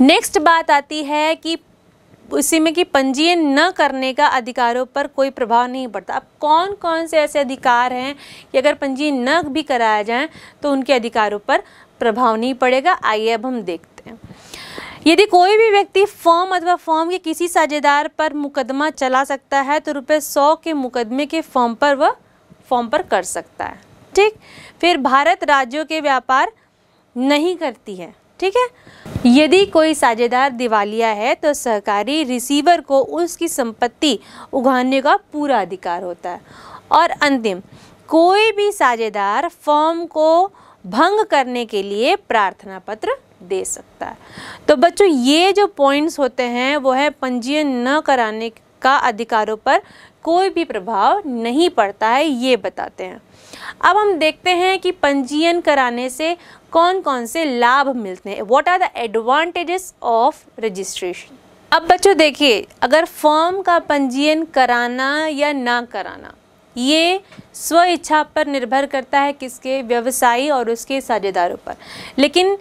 next बात आती है कि उसी में कि पंजीयन न करने का अधिकारों पर कोई प्रभाव नहीं पड़ता अब कौन कौन से ऐसे अधिकार हैं कि अगर पंजीयन न भी कराया जाए तो उनके अधिकारों पर प्रभाव नहीं पड़ेगा आइए अब हम देखते हैं यदि कोई भी व्यक्ति फॉर्म अथवा फॉर्म के किसी साझेदार पर मुकदमा चला सकता है तो रुपये सौ के मुकदमे के फॉर्म पर वह फॉर्म पर कर सकता है ठीक फिर भारत राज्यों के व्यापार नहीं करती है ठीक है यदि कोई साझेदार दिवालिया है तो सहकारी रिसीवर को उसकी संपत्ति उगाने का पूरा अधिकार होता है और अंतिम कोई भी साझेदार फॉर्म को भंग करने के लिए प्रार्थना पत्र दे सकता है तो बच्चों ये जो पॉइंट्स होते हैं वो है पंजीयन न कराने का अधिकारों पर कोई भी प्रभाव नहीं पड़ता है ये बताते हैं अब हम देखते हैं कि पंजीयन कराने से कौन कौन से लाभ मिलते हैं what are the advantages of registration अब बच्चों देखिए अगर फॉर्म का पंजीयन कराना या ना कराना ये स्व इच्छा पर निर्भर करता है किसके व्यवसायी और उसके साझेदारों पर लेकिन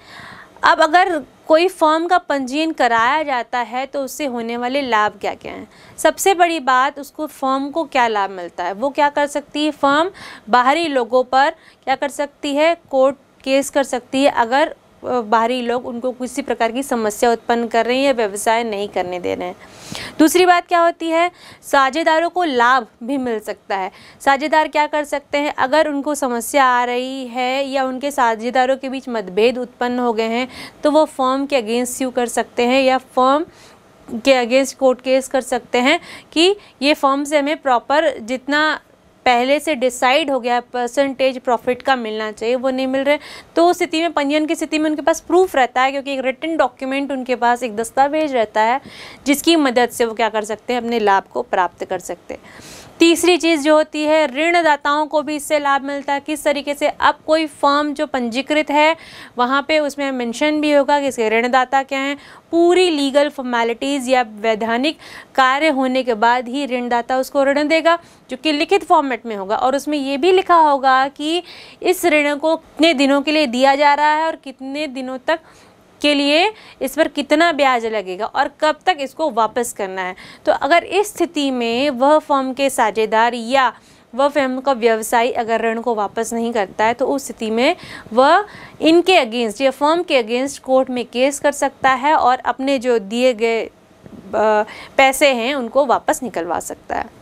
अब अगर कोई फॉर्म का पंजीयन कराया जाता है तो उससे होने वाले लाभ क्या क्या हैं सबसे बड़ी बात उसको फॉर्म को क्या लाभ मिलता है वो क्या कर सकती है फॉर्म बाहरी लोगों पर क्या कर सकती है कोर्ट केस कर सकती है अगर बाहरी लोग उनको किसी प्रकार की समस्या उत्पन्न कर रहे हैं या व्यवसाय नहीं करने दे रहे हैं दूसरी बात क्या होती है साझेदारों को लाभ भी मिल सकता है साझेदार क्या कर सकते हैं अगर उनको समस्या आ रही है या उनके साझेदारों के बीच मतभेद उत्पन्न हो गए हैं तो वो फॉर्म के अगेंस्ट यू कर सकते हैं या फॉर्म के अगेंस्ट कोर्ट केस कर सकते हैं कि ये फॉर्म से हमें प्रॉपर जितना पहले से डिसाइड हो गया परसेंटेज प्रॉफिट का मिलना चाहिए वो नहीं मिल रहे तो उस स्थिति में पंजीयन की स्थिति में उनके पास प्रूफ रहता है क्योंकि एक रिटर्न डॉक्यूमेंट उनके पास एक दस्तावेज रहता है जिसकी मदद से वो क्या कर सकते हैं अपने लाभ को प्राप्त कर सकते हैं तीसरी चीज़ जो होती है ऋणदाताओं को भी इससे लाभ मिलता है किस तरीके से अब कोई फर्म जो पंजीकृत है वहाँ पे उसमें मेंशन भी होगा कि इसके ऋणदाता क्या हैं पूरी लीगल फॉर्मेलिटीज़ या वैधानिक कार्य होने के बाद ही ऋणदाता उसको ऋण देगा जो कि लिखित फॉर्मेट में होगा और उसमें ये भी लिखा होगा कि इस ऋण को कितने दिनों के लिए दिया जा रहा है और कितने दिनों तक के लिए इस पर कितना ब्याज लगेगा और कब तक इसको वापस करना है तो अगर इस स्थिति में वह फर्म के साझेदार या वह फर्म का व्यवसायी अगर ऋण को वापस नहीं करता है तो उस स्थिति में वह इनके अगेंस्ट या फर्म के अगेंस्ट कोर्ट में केस कर सकता है और अपने जो दिए गए पैसे हैं उनको वापस निकलवा सकता है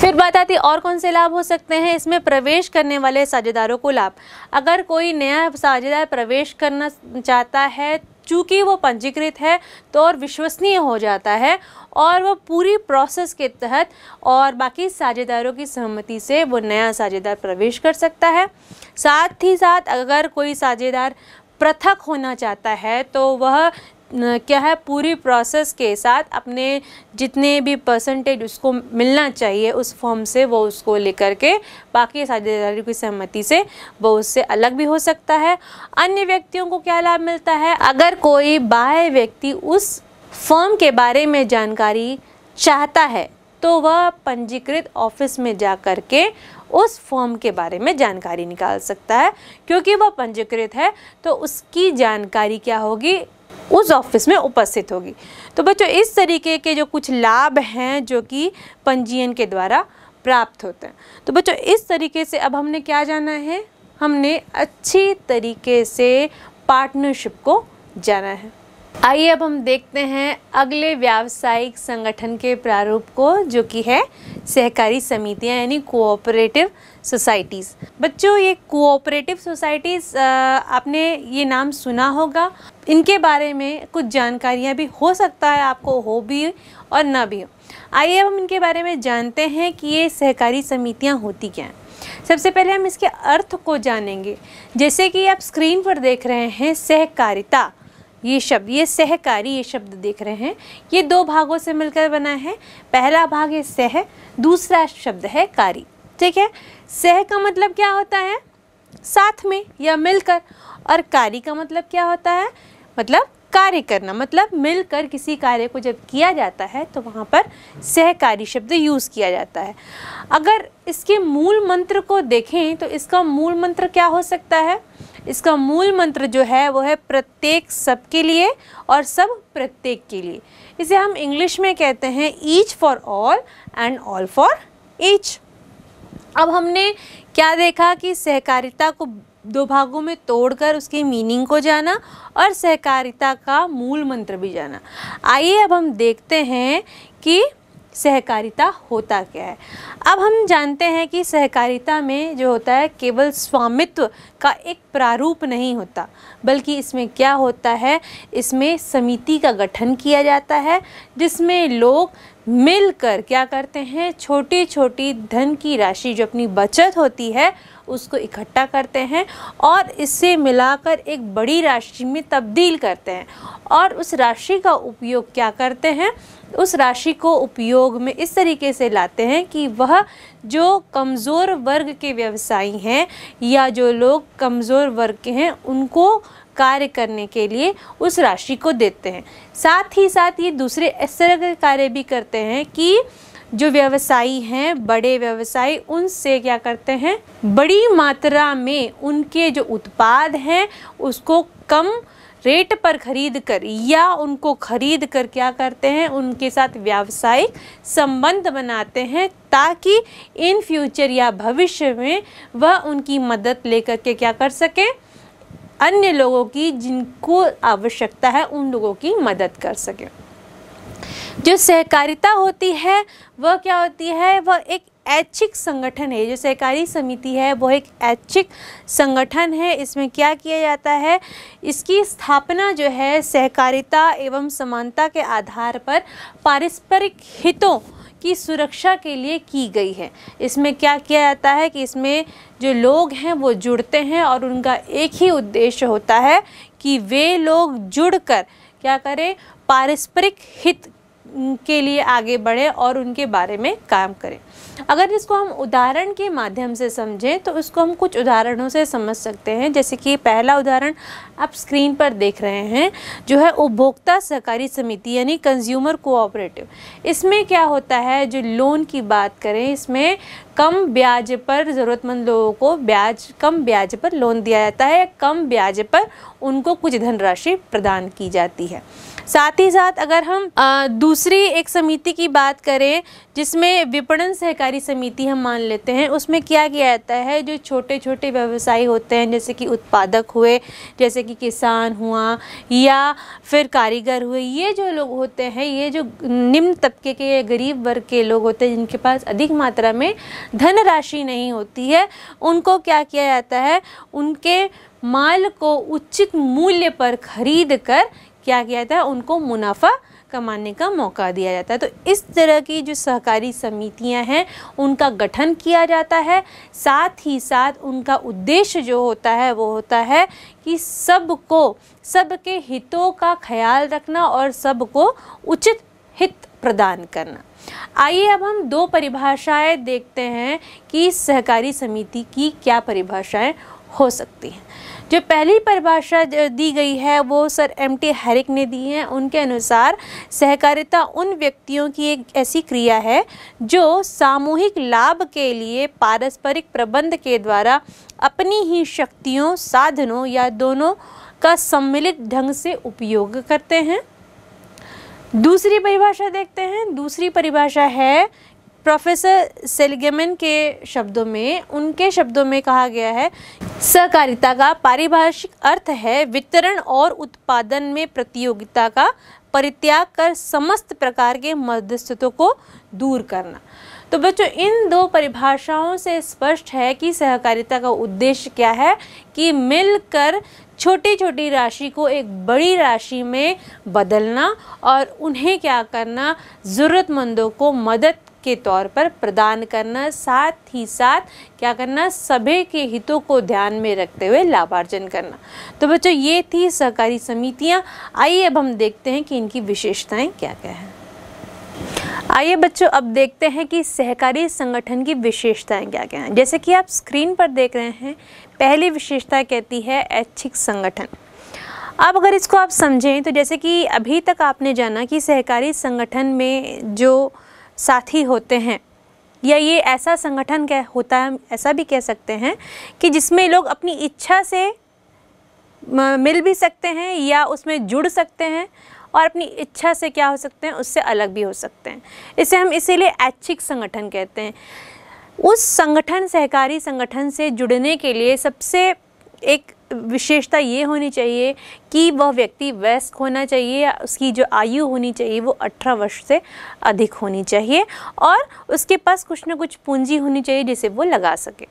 फिर बात आती और कौन से लाभ हो सकते हैं इसमें प्रवेश करने वाले साझेदारों को लाभ अगर कोई नया साझेदार प्रवेश करना चाहता है चूँकि वो पंजीकृत है तो और विश्वसनीय हो जाता है और वो पूरी प्रोसेस के तहत और बाकी साझेदारों की सहमति से वो नया साझेदार प्रवेश कर सकता है साथ ही साथ अगर कोई साझेदार पृथक होना चाहता है तो वह क्या है पूरी प्रोसेस के साथ अपने जितने भी परसेंटेज उसको मिलना चाहिए उस फॉर्म से वो उसको लेकर के बाकी साझेदारी की सहमति से वो उससे अलग भी हो सकता है अन्य व्यक्तियों को क्या लाभ मिलता है अगर कोई बाह्य व्यक्ति उस फॉर्म के बारे में जानकारी चाहता है तो वह पंजीकृत ऑफिस में जा कर के उस फॉर्म के बारे में जानकारी निकाल सकता है क्योंकि वह पंजीकृत है तो उसकी जानकारी क्या होगी उस ऑफिस में उपस्थित होगी तो बच्चों इस तरीके के जो कुछ लाभ हैं जो कि पंजीयन के द्वारा प्राप्त होते हैं तो बच्चों इस तरीके से अब हमने क्या जाना है हमने अच्छी तरीके से पार्टनरशिप को जाना है आइए अब हम देखते हैं अगले व्यावसायिक संगठन के प्रारूप को जो कि है सहकारी समितियां यानी कोऑपरेटिव सोसाइटीज़ बच्चों ये कोऑपरेटिव सोसाइटीज़ आपने ये नाम सुना होगा इनके बारे में कुछ जानकारियां भी हो सकता है आपको हो भी और ना भी हो आइए अब हम इनके बारे में जानते हैं कि ये सहकारी समितियाँ होती क्या हैं सबसे पहले हम इसके अर्थ को जानेंगे जैसे कि आप स्क्रीन पर देख रहे हैं सहकारिता ये शब्द ये सहकारी ये शब्द देख रहे हैं ये दो भागों से मिलकर बना है पहला भाग है सह दूसरा शब्द है कारी ठीक है सह का मतलब क्या होता है साथ में या मिलकर और कार्य का मतलब क्या होता है मतलब कार्य करना मतलब मिलकर किसी कार्य को जब किया जाता है तो वहाँ पर सहकारी शब्द यूज़ किया जाता है अगर इसके मूल मंत्र को देखें तो इसका मूल मंत्र क्या हो सकता है इसका मूल मंत्र जो है वो है प्रत्येक सबके लिए और सब प्रत्येक के लिए इसे हम इंग्लिश में कहते हैं each for all and all for each अब हमने क्या देखा कि सहकारिता को दो भागों में तोड़कर उसके मीनिंग को जाना और सहकारिता का मूल मंत्र भी जाना आइए अब हम देखते हैं कि सहकारिता होता क्या है अब हम जानते हैं कि सहकारिता में जो होता है केवल स्वामित्व का एक प्रारूप नहीं होता बल्कि इसमें क्या होता है इसमें समिति का गठन किया जाता है जिसमें लोग मिलकर क्या करते हैं छोटी छोटी धन की राशि जो अपनी बचत होती है उसको इकट्ठा करते हैं और इससे मिलाकर एक बड़ी राशि में तब्दील करते हैं और उस राशि का उपयोग क्या करते हैं उस राशि को उपयोग में इस तरीके से लाते हैं कि वह जो कमज़ोर वर्ग के व्यवसायी हैं या जो लोग कमज़ोर वर्ग के हैं उनको कार्य करने के लिए उस राशि को देते हैं साथ ही साथ ये दूसरे इस तरह के कार्य भी करते हैं कि जो व्यवसायी हैं बड़े व्यवसायी उनसे क्या करते हैं बड़ी मात्रा में उनके जो उत्पाद हैं उसको कम रेट पर खरीद कर या उनको खरीद कर क्या करते हैं उनके साथ व्यावसायिक संबंध बनाते हैं ताकि इन फ्यूचर या भविष्य में वह उनकी मदद लेकर के क्या कर सकें अन्य लोगों की जिनको आवश्यकता है उन लोगों की मदद कर सकें जो सहकारिता होती है वह क्या होती है वह एक ऐच्छिक संगठन है जो सहकारी समिति है वो एक ऐच्छिक संगठन है इसमें क्या किया जाता है इसकी स्थापना जो है सहकारिता एवं समानता के आधार पर पारस्परिक हितों की सुरक्षा के लिए की गई है इसमें क्या किया जाता है कि इसमें जो लोग हैं वो जुड़ते हैं और उनका एक ही उद्देश्य होता है कि वे लोग जुड़कर क्या करें पारस्परिक हित के लिए आगे बढ़ें और उनके बारे में काम करें अगर इसको हम उदाहरण के माध्यम से समझें तो इसको हम कुछ उदाहरणों से समझ सकते हैं जैसे कि पहला उदाहरण आप स्क्रीन पर देख रहे हैं जो है उपभोक्ता सहकारी समिति यानी कंज्यूमर कोऑपरेटिव इसमें क्या होता है जो लोन की बात करें इसमें कम ब्याज पर ज़रूरतमंद लोगों को ब्याज कम ब्याज पर लोन दिया जाता है कम ब्याज पर उनको कुछ धनराशि प्रदान की जाती है साथ ही साथ अगर हम दूसरी एक समिति की बात करें जिसमें विपणन सहकारी समिति हम मान लेते हैं उसमें क्या किया जाता है जो छोटे छोटे व्यवसायी होते हैं जैसे कि उत्पादक हुए जैसे कि किसान हुआ या फिर कारीगर हुए ये जो लोग होते हैं ये जो निम्न तबके के गरीब वर्ग के लोग होते हैं जिनके पास अधिक मात्रा में धनराशि नहीं होती है उनको क्या किया जाता है उनके माल को उचित मूल्य पर खरीद कर क्या किया जाता है उनको मुनाफा कमाने का मौका दिया जाता है तो इस तरह की जो सहकारी समितियां हैं उनका गठन किया जाता है साथ ही साथ उनका उद्देश्य जो होता है वो होता है कि सबको सबके हितों का ख्याल रखना और सबको उचित हित प्रदान करना आइए अब हम दो परिभाषाएं देखते हैं कि सहकारी समिति की क्या परिभाषाएं हो सकती हैं जो पहली परिभाषा दी गई है वो सर एम टी हैरिक ने दी है उनके अनुसार सहकारिता उन व्यक्तियों की एक ऐसी क्रिया है जो सामूहिक लाभ के लिए पारस्परिक प्रबंध के द्वारा अपनी ही शक्तियों साधनों या दोनों का सम्मिलित ढंग से उपयोग करते हैं दूसरी परिभाषा देखते हैं दूसरी परिभाषा है प्रोफेसर सेलगेमन के शब्दों में उनके शब्दों में कहा गया है सहकारिता का पारिभाषिक अर्थ है वितरण और उत्पादन में प्रतियोगिता का परित्याग कर समस्त प्रकार के मध्यस्थों को दूर करना तो बच्चों इन दो परिभाषाओं से स्पष्ट है कि सहकारिता का उद्देश्य क्या है कि मिलकर छोटी छोटी राशि को एक बड़ी राशि में बदलना और उन्हें क्या करना ज़रूरतमंदों को मदद के तौर पर प्रदान करना साथ ही साथ क्या करना सभी के हितों को ध्यान में रखते हुए लाभार्जन करना तो बच्चों ये थी सहकारी समितियाँ आइए अब हम देखते हैं कि इनकी विशेषताएँ क्या क्या हैं आइए बच्चों अब देखते हैं कि सहकारी संगठन की विशेषताएं क्या क्या हैं जैसे कि आप स्क्रीन पर देख रहे हैं पहली विशेषता कहती है ऐच्छिक संगठन अब अगर इसको आप समझें तो जैसे कि अभी तक आपने जाना कि सहकारी संगठन में जो साथी होते हैं या ये ऐसा संगठन क्या होता है ऐसा भी कह सकते हैं कि जिसमें लोग अपनी इच्छा से मिल भी सकते हैं या उसमें जुड़ सकते हैं और अपनी इच्छा से क्या हो सकते हैं उससे अलग भी हो सकते हैं इसे हम इसीलिए ऐच्छिक संगठन कहते हैं उस संगठन सहकारी संगठन से जुड़ने के लिए सबसे एक विशेषता ये होनी चाहिए कि वह व्यक्ति वयस्क होना चाहिए या उसकी जो आयु होनी चाहिए वो अठारह वर्ष से अधिक होनी चाहिए और उसके पास कुछ ना कुछ पूंजी होनी चाहिए जिसे वो लगा सके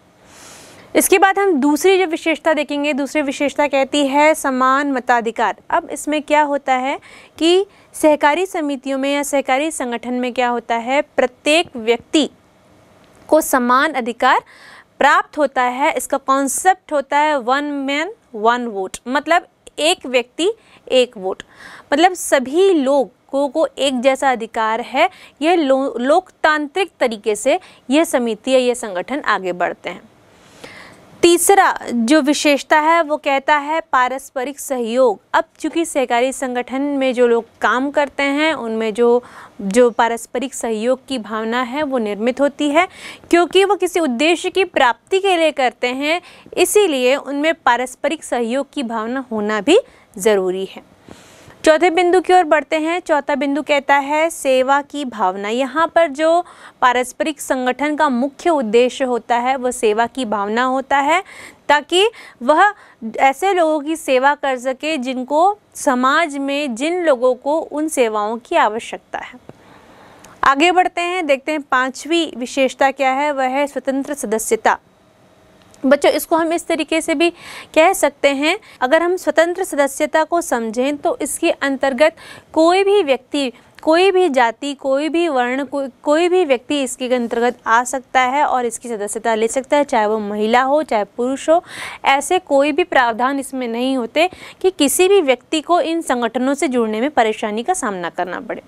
इसके बाद हम दूसरी जो विशेषता देखेंगे दूसरी विशेषता कहती है समान मताधिकार अब इसमें क्या होता है कि सहकारी समितियों में या सहकारी संगठन में क्या होता है प्रत्येक व्यक्ति को समान अधिकार प्राप्त होता है इसका कॉन्सेप्ट होता है वन मैन वन वोट मतलब एक व्यक्ति एक वोट मतलब सभी लोग को, को एक जैसा अधिकार है यह लो, लोकतांत्रिक तरीके से यह समिति या यह संगठन आगे बढ़ते हैं तीसरा जो विशेषता है वो कहता है पारस्परिक सहयोग अब चूंकि सहकारी संगठन में जो लोग काम करते हैं उनमें जो जो पारस्परिक सहयोग की भावना है वो निर्मित होती है क्योंकि वो किसी उद्देश्य की प्राप्ति के लिए करते हैं इसीलिए उनमें पारस्परिक सहयोग की भावना होना भी ज़रूरी है चौथे बिंदु की ओर बढ़ते हैं चौथा बिंदु कहता है सेवा की भावना यहाँ पर जो पारस्परिक संगठन का मुख्य उद्देश्य होता है वह सेवा की भावना होता है ताकि वह ऐसे लोगों की सेवा कर सके जिनको समाज में जिन लोगों को उन सेवाओं की आवश्यकता है आगे बढ़ते हैं देखते हैं पांचवी विशेषता क्या है वह है स्वतंत्र सदस्यता बच्चों इसको हम इस तरीके से भी कह सकते हैं अगर हम स्वतंत्र सदस्यता को समझें तो इसके अंतर्गत कोई भी व्यक्ति कोई भी जाति कोई भी वर्ण को, कोई भी व्यक्ति इसके अंतर्गत आ सकता है और इसकी सदस्यता ले सकता है चाहे वो महिला हो चाहे पुरुष हो ऐसे कोई भी प्रावधान इसमें नहीं होते कि किसी भी व्यक्ति को इन संगठनों से जुड़ने में परेशानी का सामना करना पड़े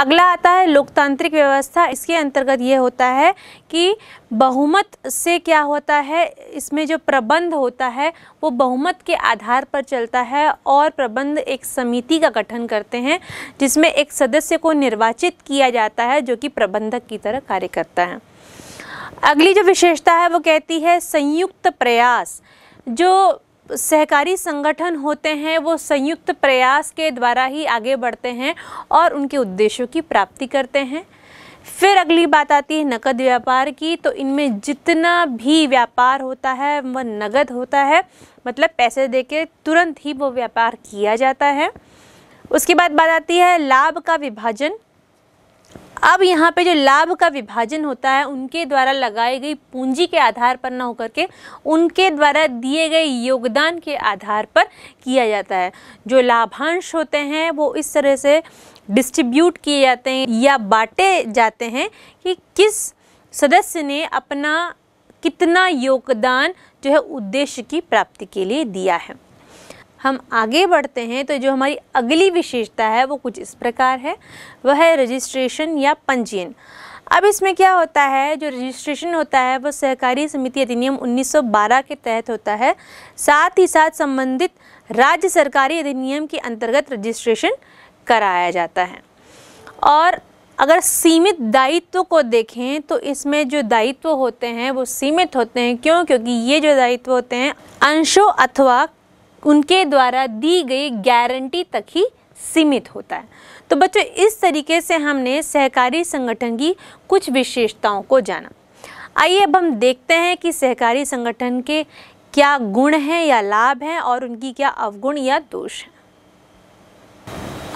अगला आता है लोकतांत्रिक व्यवस्था इसके अंतर्गत ये होता है कि बहुमत से क्या होता है इसमें जो प्रबंध होता है वो बहुमत के आधार पर चलता है और प्रबंध एक समिति का गठन करते हैं जिसमें एक सदस्य को निर्वाचित किया जाता है जो कि प्रबंधक की तरह कार्य करता है अगली जो विशेषता है वो कहती है संयुक्त प्रयास जो सहकारी संगठन होते हैं वो संयुक्त प्रयास के द्वारा ही आगे बढ़ते हैं और उनके उद्देश्यों की प्राप्ति करते हैं फिर अगली बात आती है नकद व्यापार की तो इनमें जितना भी व्यापार होता है वह नगद होता है मतलब पैसे देके तुरंत ही वो व्यापार किया जाता है उसके बाद बात आती है लाभ का विभाजन अब यहाँ पे जो लाभ का विभाजन होता है उनके द्वारा लगाई गई पूंजी के आधार पर ना होकर के उनके द्वारा दिए गए योगदान के आधार पर किया जाता है जो लाभांश होते हैं वो इस तरह से डिस्ट्रीब्यूट किए जाते हैं या बांटे जाते हैं कि किस सदस्य ने अपना कितना योगदान जो है उद्देश्य की प्राप्ति के लिए दिया है हम आगे बढ़ते हैं तो जो हमारी अगली विशेषता है वो कुछ इस प्रकार है वह है रजिस्ट्रेशन या पंजीयन अब इसमें क्या होता है जो रजिस्ट्रेशन होता है वो सहकारी समिति अधिनियम 1912 के तहत होता है साथ ही साथ संबंधित राज्य सरकारी अधिनियम के अंतर्गत रजिस्ट्रेशन कराया जाता है और अगर सीमित दायित्व को देखें तो इसमें जो दायित्व होते हैं वो सीमित होते हैं क्यों क्योंकि ये जो दायित्व होते हैं अंशों अथवा उनके द्वारा दी गई गारंटी तक ही सीमित होता है तो बच्चों इस तरीके से हमने सहकारी संगठन की कुछ विशेषताओं को जाना आइए अब हम देखते हैं कि सहकारी संगठन के क्या गुण हैं या लाभ हैं और उनकी क्या अवगुण या दोष हैं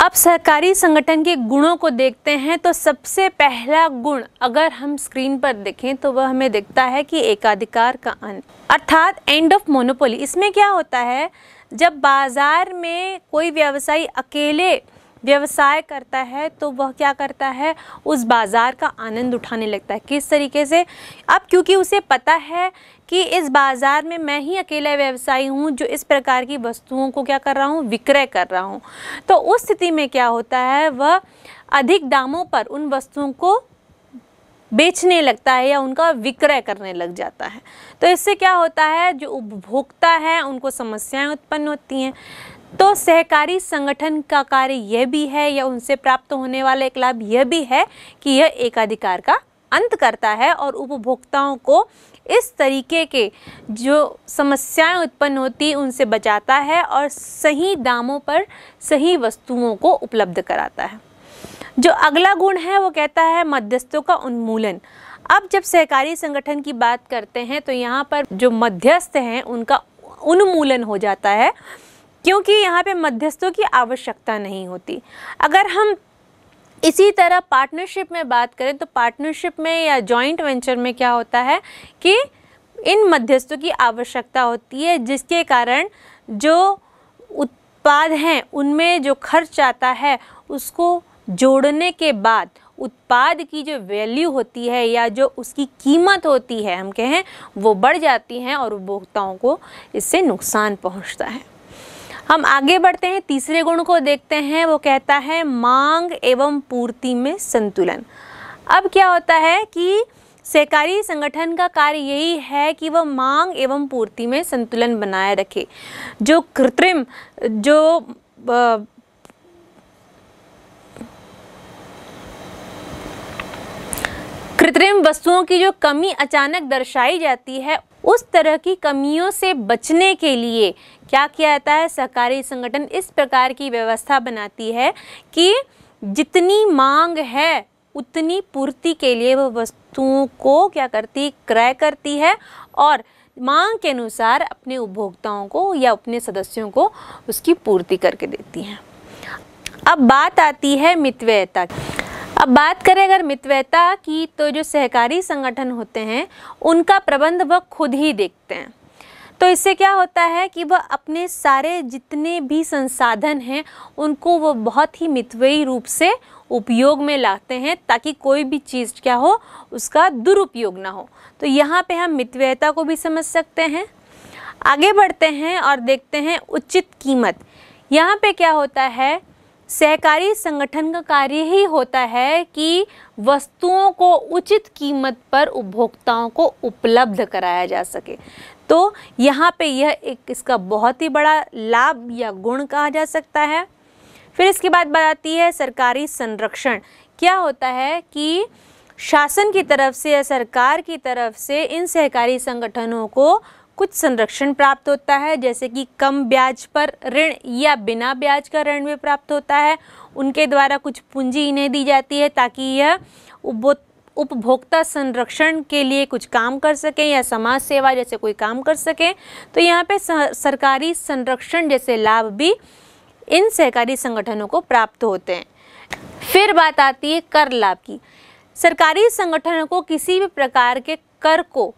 अब सहकारी संगठन के गुणों को देखते हैं तो सबसे पहला गुण अगर हम स्क्रीन पर देखें तो वह हमें दिखता है कि एकाधिकार का अंत अर्थात एंड ऑफ मोनोपोली इसमें क्या होता है जब बाज़ार में कोई व्यवसायी अकेले व्यवसाय करता है तो वह क्या करता है उस बाज़ार का आनंद उठाने लगता है किस तरीके से अब क्योंकि उसे पता है कि इस बाज़ार में मैं ही अकेला व्यवसायी हूँ जो इस प्रकार की वस्तुओं को क्या कर रहा हूँ विक्रय कर रहा हूँ तो उस स्थिति में क्या होता है वह अधिक दामों पर उन वस्तुओं को बेचने लगता है या उनका विक्रय करने लग जाता है तो इससे क्या होता है जो उपभोक्ता है उनको समस्याएं उत्पन्न होती हैं तो सहकारी संगठन का कार्य यह भी है या उनसे प्राप्त होने वाला एक लाभ यह भी है कि यह एकाधिकार का अंत करता है और उपभोक्ताओं को इस तरीके के जो समस्याएं उत्पन्न होती उनसे बचाता है और सही दामों पर सही वस्तुओं को उपलब्ध कराता है जो अगला गुण है वो कहता है मध्यस्थों का उन्मूलन अब जब सहकारी संगठन की बात करते हैं तो यहाँ पर जो मध्यस्थ हैं उनका उन्मूलन हो जाता है क्योंकि यहाँ पे मध्यस्थों की आवश्यकता नहीं होती अगर हम इसी तरह पार्टनरशिप में बात करें तो पार्टनरशिप में या जॉइंट वेंचर में क्या होता है कि इन मध्यस्थों की आवश्यकता होती है जिसके कारण जो उत्पाद हैं उनमें जो खर्च आता है उसको जोड़ने के बाद उत्पाद की जो वैल्यू होती है या जो उसकी कीमत होती है हम कहें वो बढ़ जाती हैं और उपभोक्ताओं को इससे नुकसान पहुंचता है हम आगे बढ़ते हैं तीसरे गुण को देखते हैं वो कहता है मांग एवं पूर्ति में संतुलन अब क्या होता है कि सहकारी संगठन का कार्य यही है कि वह मांग एवं पूर्ति में संतुलन बनाए रखे जो कृत्रिम जो कृत्रिम वस्तुओं की जो कमी अचानक दर्शाई जाती है उस तरह की कमियों से बचने के लिए क्या किया जाता है सहकारी संगठन इस प्रकार की व्यवस्था बनाती है कि जितनी मांग है उतनी पूर्ति के लिए वह वस्तुओं को क्या करती क्रय करती है और मांग के अनुसार अपने उपभोक्ताओं को या अपने सदस्यों को उसकी पूर्ति करके देती है अब बात आती है मितव्ययता की अब बात करें अगर मितव्यता की तो जो सहकारी संगठन होते हैं उनका प्रबंध वह खुद ही देखते हैं तो इससे क्या होता है कि वह अपने सारे जितने भी संसाधन हैं उनको वो बहुत ही मितवयी रूप से उपयोग में लाते हैं ताकि कोई भी चीज़ क्या हो उसका दुरुपयोग ना हो तो यहाँ पे हम मितव्ययता को भी समझ सकते हैं आगे बढ़ते हैं और देखते हैं उचित कीमत यहाँ पे क्या होता है सहकारी संगठन का कार्य ही होता है कि वस्तुओं को उचित कीमत पर उपभोक्ताओं को उपलब्ध कराया जा सके तो यहाँ पे यह एक इसका बहुत ही बड़ा लाभ या गुण कहा जा सकता है फिर इसके बाद बात आती है सरकारी संरक्षण क्या होता है कि शासन की तरफ से या सरकार की तरफ से इन सहकारी संगठनों को कुछ संरक्षण प्राप्त होता है जैसे कि कम ब्याज पर ऋण या बिना ब्याज का ऋण भी प्राप्त होता है उनके द्वारा कुछ पूंजी इन्हें दी जाती है ताकि यह उपभोक्ता संरक्षण के लिए कुछ काम कर सकें या समाज सेवा जैसे कोई काम कर सकें तो यहाँ पे सरकारी संरक्षण जैसे लाभ भी इन सहकारी संगठनों को प्राप्त होते हैं फिर बात आती है कर लाभ की सरकारी संगठनों को किसी भी प्रकार के कर को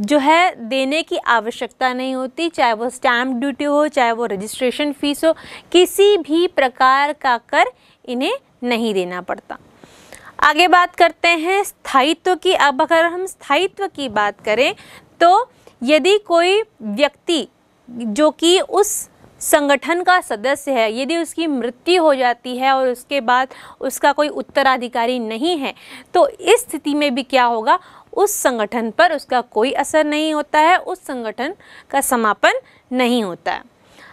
जो है देने की आवश्यकता नहीं होती चाहे वो स्टैम्प ड्यूटी हो चाहे वो रजिस्ट्रेशन फ़ीस हो किसी भी प्रकार का कर इन्हें नहीं देना पड़ता आगे बात करते हैं स्थायित्व की अब अगर हम स्थायित्व की बात करें तो यदि कोई व्यक्ति जो कि उस संगठन का सदस्य है यदि उसकी मृत्यु हो जाती है और उसके बाद उसका कोई उत्तराधिकारी नहीं है तो इस स्थिति में भी क्या होगा उस संगठन पर उसका कोई असर नहीं होता है उस संगठन का समापन नहीं होता है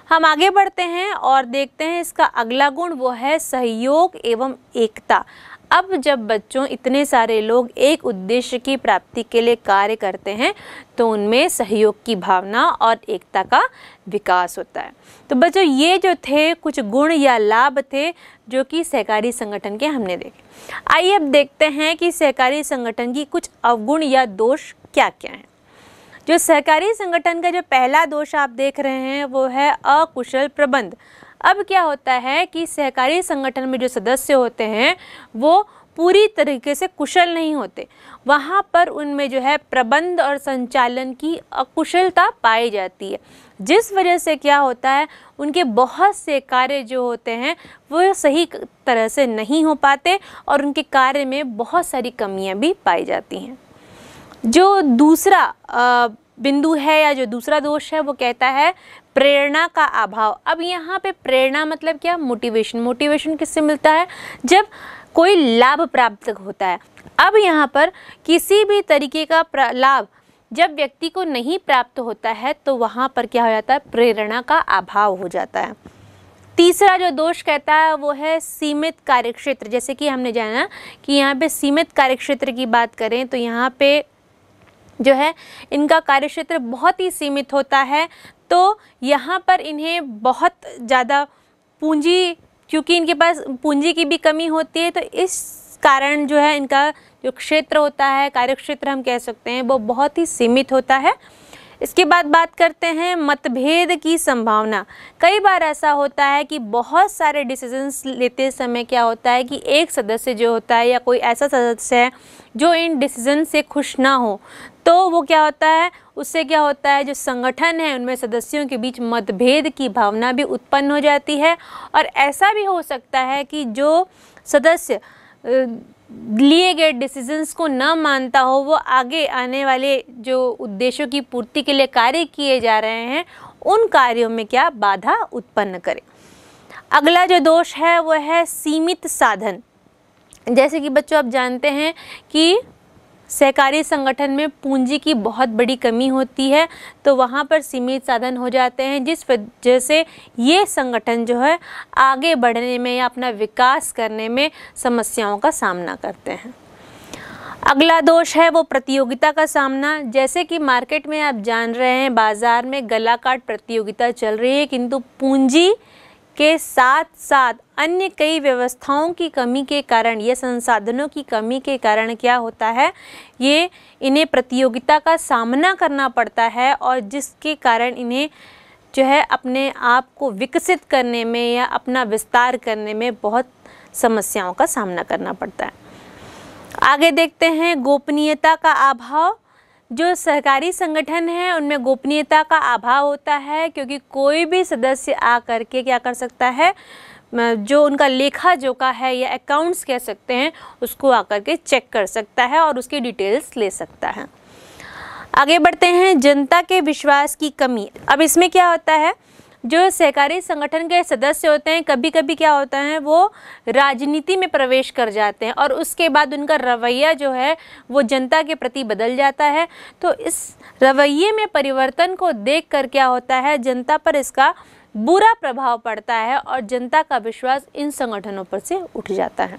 हम आगे बढ़ते हैं और देखते हैं इसका अगला गुण वो है सहयोग एवं एकता अब जब बच्चों इतने सारे लोग एक उद्देश्य की प्राप्ति के लिए कार्य करते हैं तो उनमें सहयोग की भावना और एकता का विकास होता है तो बच्चों ये जो थे कुछ गुण या लाभ थे जो कि सहकारी संगठन के हमने देखे आइए अब देखते हैं कि सहकारी संगठन की कुछ अवगुण या दोष क्या क्या हैं जो सहकारी संगठन का जो पहला दोष आप देख रहे हैं वो है अकुशल प्रबंध अब क्या होता है कि सहकारी संगठन में जो सदस्य होते हैं वो पूरी तरीके से कुशल नहीं होते वहाँ पर उनमें जो है प्रबंध और संचालन की अकुशलता पाई जाती है जिस वजह से क्या होता है उनके बहुत से कार्य जो होते हैं वो सही तरह से नहीं हो पाते और उनके कार्य में बहुत सारी कमियाँ भी पाई जाती हैं जो दूसरा बिंदु है या जो दूसरा दोष है वो कहता है प्रेरणा का अभाव अब यहाँ पे प्रेरणा मतलब क्या मोटिवेशन मोटिवेशन किससे मिलता है जब कोई लाभ प्राप्त होता है अब यहाँ पर किसी भी तरीके का लाभ जब व्यक्ति को नहीं प्राप्त होता है तो वहाँ पर क्या हो जाता है प्रेरणा का अभाव हो जाता है तीसरा जो दोष कहता है वो है सीमित कार्यक्षेत्र जैसे कि हमने जाना कि यहाँ पे सीमित कार्यक्षेत्र की बात करें तो यहाँ पे जो है इनका कार्य क्षेत्र बहुत ही सीमित होता है तो यहाँ पर इन्हें बहुत ज़्यादा पूंजी क्योंकि इनके पास पूंजी की भी कमी होती है तो इस कारण जो है इनका जो क्षेत्र होता है कार्यक्षेत्र हम कह सकते हैं वो बहुत ही सीमित होता है इसके बाद बात करते हैं मतभेद की संभावना कई बार ऐसा होता है कि बहुत सारे डिसीजंस लेते समय क्या होता है कि एक सदस्य जो होता है या कोई ऐसा सदस्य है जो इन डिसीजन से खुश ना हो तो वो क्या होता है उससे क्या होता है जो संगठन है उनमें सदस्यों के बीच मतभेद की भावना भी उत्पन्न हो जाती है और ऐसा भी हो सकता है कि जो सदस्य लिए गए डिसीजंस को न मानता हो वो आगे आने वाले जो उद्देश्यों की पूर्ति के लिए कार्य किए जा रहे हैं उन कार्यों में क्या बाधा उत्पन्न करे अगला जो दोष है वो है सीमित साधन जैसे कि बच्चों आप जानते हैं कि सहकारी संगठन में पूंजी की बहुत बड़ी कमी होती है तो वहाँ पर सीमित साधन हो जाते हैं जिस वजह से ये संगठन जो है आगे बढ़ने में या अपना विकास करने में समस्याओं का सामना करते हैं अगला दोष है वो प्रतियोगिता का सामना जैसे कि मार्केट में आप जान रहे हैं बाज़ार में गला काट प्रतियोगिता चल रही है किंतु पूंजी के साथ साथ अन्य कई व्यवस्थाओं की कमी के कारण ये संसाधनों की कमी के कारण क्या होता है ये इन्हें प्रतियोगिता का सामना करना पड़ता है और जिसके कारण इन्हें जो है अपने आप को विकसित करने में या अपना विस्तार करने में बहुत समस्याओं का सामना करना पड़ता है आगे देखते हैं गोपनीयता का अभाव जो सहकारी संगठन हैं उनमें गोपनीयता का अभाव होता है क्योंकि कोई भी सदस्य आ कर के क्या कर सकता है जो उनका लेखा जोखा है या अकाउंट्स कह सकते हैं उसको आकर के चेक कर सकता है और उसकी डिटेल्स ले सकता है आगे बढ़ते हैं जनता के विश्वास की कमी अब इसमें क्या होता है जो सहकारी संगठन के सदस्य होते हैं कभी कभी क्या होता है वो राजनीति में प्रवेश कर जाते हैं और उसके बाद उनका रवैया जो है वो जनता के प्रति बदल जाता है तो इस रवैये में परिवर्तन को देख कर क्या होता है जनता पर इसका बुरा प्रभाव पड़ता है और जनता का विश्वास इन संगठनों पर से उठ जाता है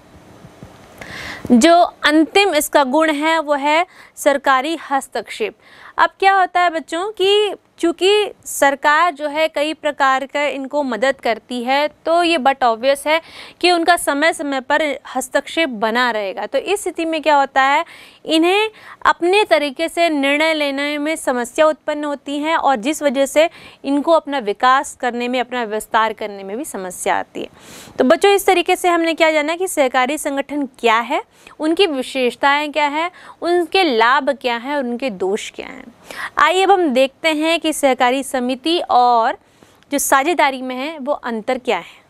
जो अंतिम इसका गुण है वो है सरकारी हस्तक्षेप अब क्या होता है बच्चों कि चूँकि सरकार जो है कई प्रकार का इनको मदद करती है तो ये बट ऑब्वियस है कि उनका समय समय पर हस्तक्षेप बना रहेगा तो इस स्थिति में क्या होता है इन्हें अपने तरीके से निर्णय लेने में समस्या उत्पन्न होती हैं और जिस वजह से इनको अपना विकास करने में अपना विस्तार करने में भी समस्या आती है तो बच्चों इस तरीके से हमने क्या जाना कि सहकारी संगठन क्या है उनकी विशेषताएँ क्या हैं उनके लाभ क्या हैं और उनके दोष क्या हैं आइए अब हम देखते हैं कि सहकारी समिति और जो साझेदारी में है वो अंतर क्या है